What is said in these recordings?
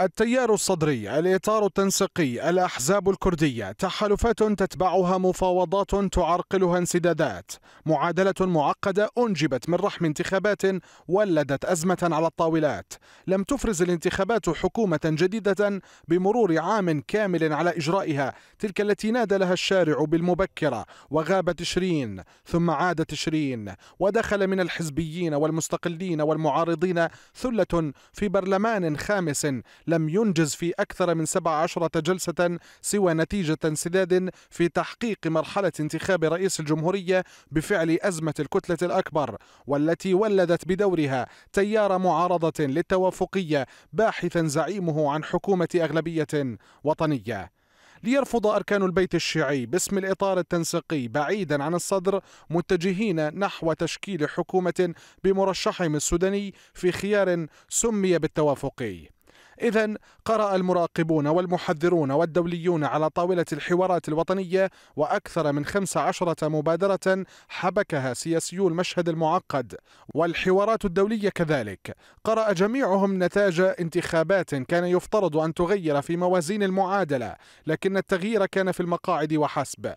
التيار الصدري الإطار التنسيقي الأحزاب الكردية تحالفات تتبعها مفاوضات تعرقلها انسدادات معادلة معقدة أنجبت من رحم انتخابات ولدت أزمة على الطاولات لم تفرز الانتخابات حكومة جديدة بمرور عام كامل على إجرائها تلك التي نادى لها الشارع بالمبكرة وغاب تشرين ثم عاد تشرين ودخل من الحزبيين والمستقلين والمعارضين ثلة في برلمان خامس لم ينجز في أكثر من 17 جلسة سوى نتيجة انسداد في تحقيق مرحلة انتخاب رئيس الجمهورية بفعل أزمة الكتلة الأكبر والتي ولدت بدورها تيار معارضة للتوافقية باحثا زعيمه عن حكومة أغلبية وطنية ليرفض أركان البيت الشيعي باسم الإطار التنسيقي بعيدا عن الصدر متجهين نحو تشكيل حكومة بمرشحهم السوداني في خيار سمي بالتوافقي إذا قرأ المراقبون والمحذرون والدوليون على طاولة الحوارات الوطنية وأكثر من 15 مبادرة حبكها سياسيو المشهد المعقد والحوارات الدولية كذلك قرأ جميعهم نتاج انتخابات كان يفترض أن تغير في موازين المعادلة لكن التغيير كان في المقاعد وحسب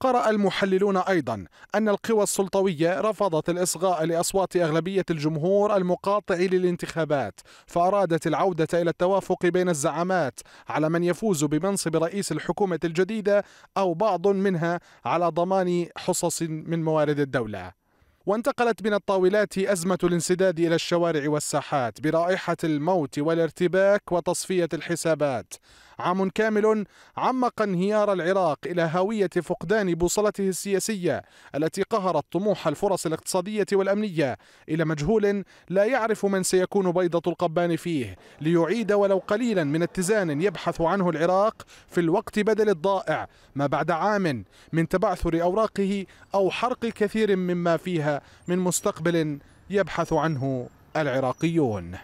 قرأ المحللون أيضا أن القوى السلطوية رفضت الإصغاء لأصوات أغلبية الجمهور المقاطع للانتخابات فأرادت العودة إلى التوافق بين الزعامات على من يفوز بمنصب رئيس الحكومة الجديدة أو بعض منها على ضمان حصص من موارد الدولة وانتقلت من الطاولات أزمة الانسداد إلى الشوارع والساحات برائحة الموت والارتباك وتصفية الحسابات عام كامل عمق انهيار العراق إلى هوية فقدان بوصلته السياسية التي قهرت طموح الفرص الاقتصادية والأمنية إلى مجهول لا يعرف من سيكون بيضة القبان فيه ليعيد ولو قليلا من اتزان يبحث عنه العراق في الوقت بدل الضائع ما بعد عام من تبعثر أوراقه أو حرق كثير مما فيها من مستقبل يبحث عنه العراقيون